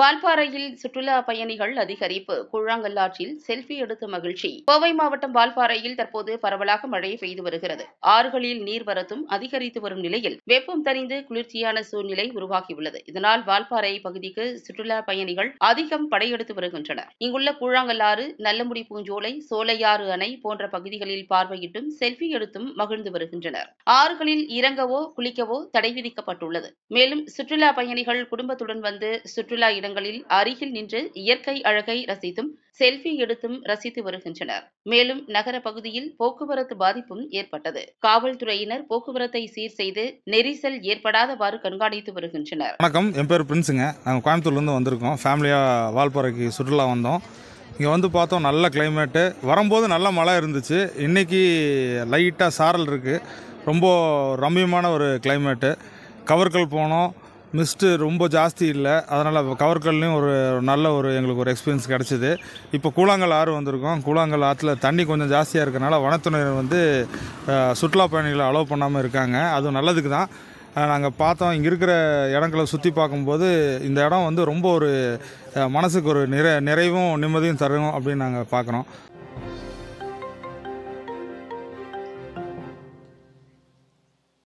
வால்பாறையில் சுற்றுலா பயணிகள் அதிகரிப்பு கூழாங்கல்லாற்றில் செல்ஃபி எடுத்த மகிழ்ச்சி கோவை மாவட்டம் வால்பாறையில் தற்போது பரவலாக மழை பெய்து வருகிறது ஆறுகளில் நீர்வரத்தும் அதிகரித்து வரும் நிலையில் வெப்பம் தரிந்து குளிர்ச்சியான சூழ்நிலை உருவாகியுள்ளது இதனால் வால்பாறை பகுதிக்கு சுற்றுலா பயணிகள் அதிகம் படையெடுத்து வருகின்றனர் இங்குள்ள கூழாங்கல்லாறு நல்லமுடி பூஞ்சோலை சோலையாறு அணை போன்ற பகுதிகளில் பார்வையிட்டும் செல்ஃபி எடுத்தும் மகிழ்ந்து வருகின்றனர் ஆறுகளில் இறங்கவோ குளிக்கவோ தடை விதிக்கப்பட்டுள்ளது மேலும் சுற்றுலா பயணிகள் குடும்பத்துடன் வந்து சுற்றுலா சுற்றுலா இடங்களில் அருகில் நின்று இயற்கை அழகை ரசித்தும் செல்ஃபி எடுத்தும் ரசித்து வருகின்றனர் மேலும் நகர பகுதியில் போக்குவரத்து பாதிப்பும் ஏற்பட்டது காவல்துறையினர் போக்குவரத்தை சீர் செய்து நெரிசல் ஏற்படாதவாறு கண்காணித்து வருகின்றனர் வணக்கம் என் பேர் பிரின்ஸுங்க நாங்கள் கோயம்புத்தூர்லேருந்து வந்திருக்கோம் ஃபேமிலியாக வால்பாறைக்கு சுற்றுலா வந்தோம் இங்கே வந்து பார்த்தோம் நல்ல கிளைமேட்டு வரும்போது நல்ல மழை இருந்துச்சு இன்றைக்கி லைட்டாக சாரல் இருக்குது ரொம்ப ரம்மியமான ஒரு கிளைமேட்டு கவர்கள் போனோம் மிஸ்ட்டு ரொம்ப ஜாஸ்தி இல்லை அதனால் கவர்கல்லையும் ஒரு நல்ல ஒரு எங்களுக்கு ஒரு எக்ஸ்பீரியன்ஸ் கிடச்சிது இப்போ கூழாங்கல் ஆறு வந்திருக்கோம் கூழாங்கல் ஆற்றுல தண்ணி கொஞ்சம் ஜாஸ்தியாக இருக்கனால வனத்துறையினர் வந்து சுற்றுலா பயணிகளை அலோவ் பண்ணாமல் இருக்காங்க அதுவும் நல்லதுக்கு தான் நாங்கள் பார்த்தோம் இங்கே இருக்கிற இடங்களை சுற்றி பார்க்கும்போது இந்த இடம் வந்து ரொம்ப ஒரு மனசுக்கு ஒரு நிறை நிறைவும் நிம்மதியும் தரும் அப்படின்னு நாங்கள் பார்க்குறோம்